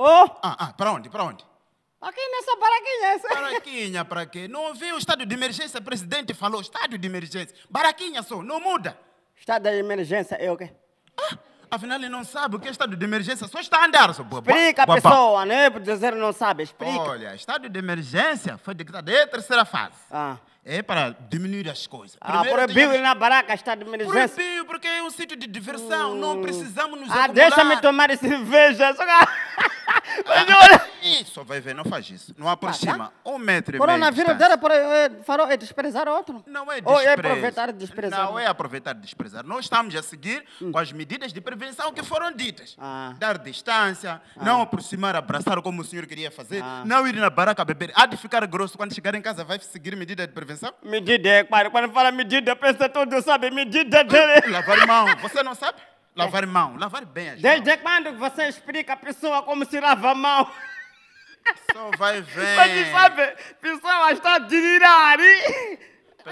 Oh. Ah, ah, para onde? Para onde? Aqui nessa baraquinha. Baraquinha para quê? Não ouviu o estado de emergência? O presidente falou estado de emergência. Baraquinha só, não muda. Estado de emergência é o quê? Ah, afinal ele não sabe o que é estado de emergência, só está a andar. Só. Explica a pessoa, não é por dizer não sabe, explica. Olha, estado de emergência foi decretado, é a terceira fase. Ah. É para diminuir as coisas. Ah, Primeiro, proibiu tinha... na baraca estado de emergência. Proibiu, porque é um sítio de diversão, hum. não precisamos nos Ah, deixa-me tomar esse veja. Ah, ah, isso, vai ver, não faz isso. Não aproxima. Tá? Um metro e meio. Coronavírus para é, é desprezar outro. Não é Ou é aproveitar e desprezar. Não né? é aproveitar e desprezar. Nós estamos a seguir Hum. com as medidas de prevenção que foram ditas. Ah. Dar distância, ah. não aproximar, abraçar como o senhor queria fazer, Ah. não ir na barraca beber. Há de ficar grosso quando chegar em casa, vai seguir medida de prevenção? Medida, é Quando fala medida, pensa todo, sabe? Medida dele. Lavar mão, você não sabe? Lavar mão, lavar bem as Desde mãos. quando você explica a pessoa como se lava a mão? Só vai ver. Mas sabe, pessoa está de irar.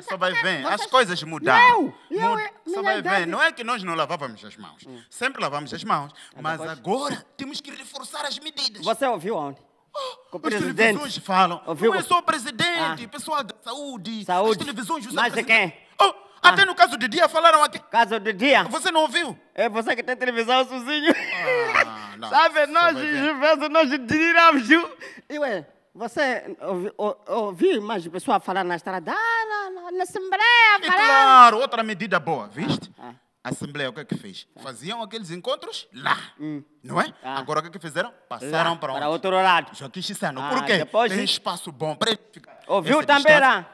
Só vai ver. As coisas mudaram. Eu, eu, é Só vai ver. Não é que nós não lavávamos as mãos. Hum. Sempre lavamos as mãos. É, mas agora temos que reforçar as medidas. Você ouviu onde? Ah, com o As presidente. televisões falam. Ouviu? Não é só o presidente, ah. pessoal da saúde. Saúde. As televisões, Mas de quem? Oh. Ah. Até no caso de dia falaram aqui. Caso de dia? Você não ouviu? É você que tem televisão sozinho. Ah, não. Sabe, nós, vezes, nós diríamos. E ué, você ouviu ouvi, mais pessoas falar na estrada? Ah, na, na Assembleia, e, é Claro, outra medida boa, ah, viste? Ah, A Assembleia o que é que fez? Tá. Faziam aqueles encontros lá, hum. não é? Tá. Agora o que é que fizeram? Passaram lá, para onde? Para outro lado. Joaquim Chissano. Ah, Por quê? Tem espaço bom para ficar. Ouviu também lá?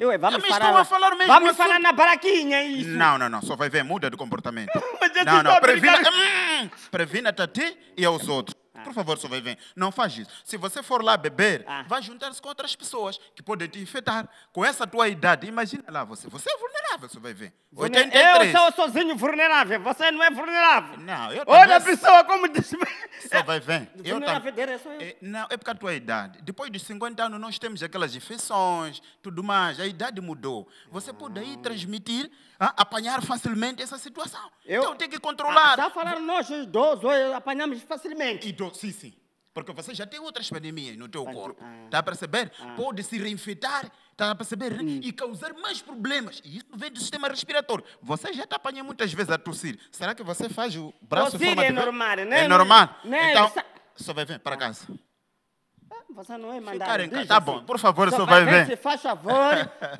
Eu, vai me falar, a falar mesmo. falar na baraquinha é isso. Não, não, não. Só vai ver, muda de comportamento. não, não. Hum, previna-te hum, previna a ti e aos outros. Ah. Por favor, sobrevivem. Não faz isso. Se você for lá beber, ah. vai juntar-se com outras pessoas que podem te infectar. Com essa tua idade, imagina lá você. Você é vulnerável, sobrevivem. 83. Eu sou sozinho vulnerável. Você não é vulnerável. Não, eu Olha a pessoa como Sobrevivem. Eu vulnerável tam... sou eu. É, não, é por causa da tua idade. Depois de 50 anos, nós temos aquelas infecções, tudo mais. A idade mudou. Você pode aí transmitir, apanhar facilmente essa situação. Eu... Então tem que controlar. Ah, já falaram nós, idosos, apanhamos facilmente. Idoso sim, sim. Porque você já tem outras pandemias no teu corpo. Está a perceber? Pode se reinfetar, está a perceber? Né? Hum. E causar mais problemas. E isso vem do sistema respiratório. Você já está apanhando muitas vezes a tossir. Será que você faz o braço tossir forma é de... normal, né? É normal. Né? Então, só vai vir para ah. casa. Ah, você não é mandado. casa. Tá assim. bom, por favor, só vai ver. Se faz favor,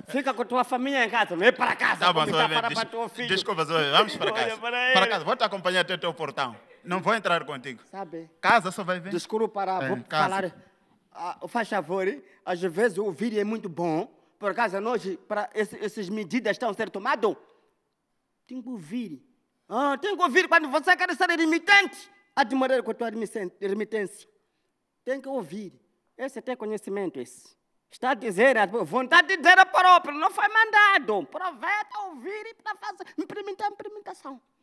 fica com a tua família em casa. Vem para casa. Tá bom, tá só vai ver. Desculpa, Vamos para casa. Para casa, vou te acompanhar até o teu portão não vou entrar contigo. Sabe? Casa só vai ver. Desculpa, para, é, vou casa. falar. Ah, faz favor, às vezes o vídeo é muito bom. Por acaso, hoje, é para essas medidas estão sendo tomadas. Tenho que ouvir. Ah, que ouvir quando você quer ser remitente. morrer com a tua remitência. Tem que ouvir. Esse é tem conhecimento, esse. Está a dizer, a vontade de dizer a própria, não foi mandado. Aproveita, ouvir e para fazer implementação. implementação.